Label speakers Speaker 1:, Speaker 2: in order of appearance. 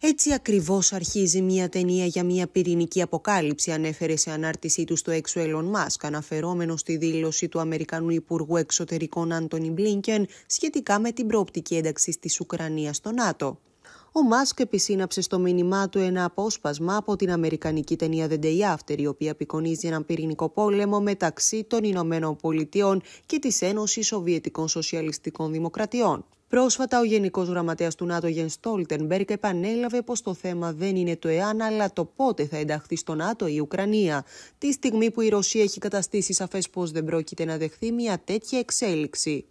Speaker 1: Έτσι ακριβώς αρχίζει μια ταινία για μια πυρηνική αποκάλυψη, ανέφερε σε ανάρτησή του στο έξω Elon αναφερόμενο στη δήλωση του Αμερικανού Υπουργού Εξωτερικών Άντωνι Μπλίνκεν σχετικά με την προοπτική ένταξης της Ουκρανίας στο ΝΑΤΟ. Ο Μάσκ επισύναψε στο μήνυμά του ένα απόσπασμα από την Αμερικανική ταινία The Day After, η οποία απεικονίζει έναν πυρηνικό πόλεμο μεταξύ των Ηνωμένων Πολιτειών και της Ένωσης Σοβιετικών Σοσιαλιστικών Δημοκρατιών. Πρόσφατα, ο Γενικός Γραμματέας του ΝΑΤΟ, Γεν Στόλτενμπεργκ, επανέλαβε πως το θέμα δεν είναι το εάν, αλλά το πότε θα ενταχθεί στο ΝΑΤΟ η Ουκρανία. Τη στιγμή που η Ρωσία έχει καταστήσει σαφές πως δεν πρόκειται να δεχθεί μια τέτοια εξέλιξη.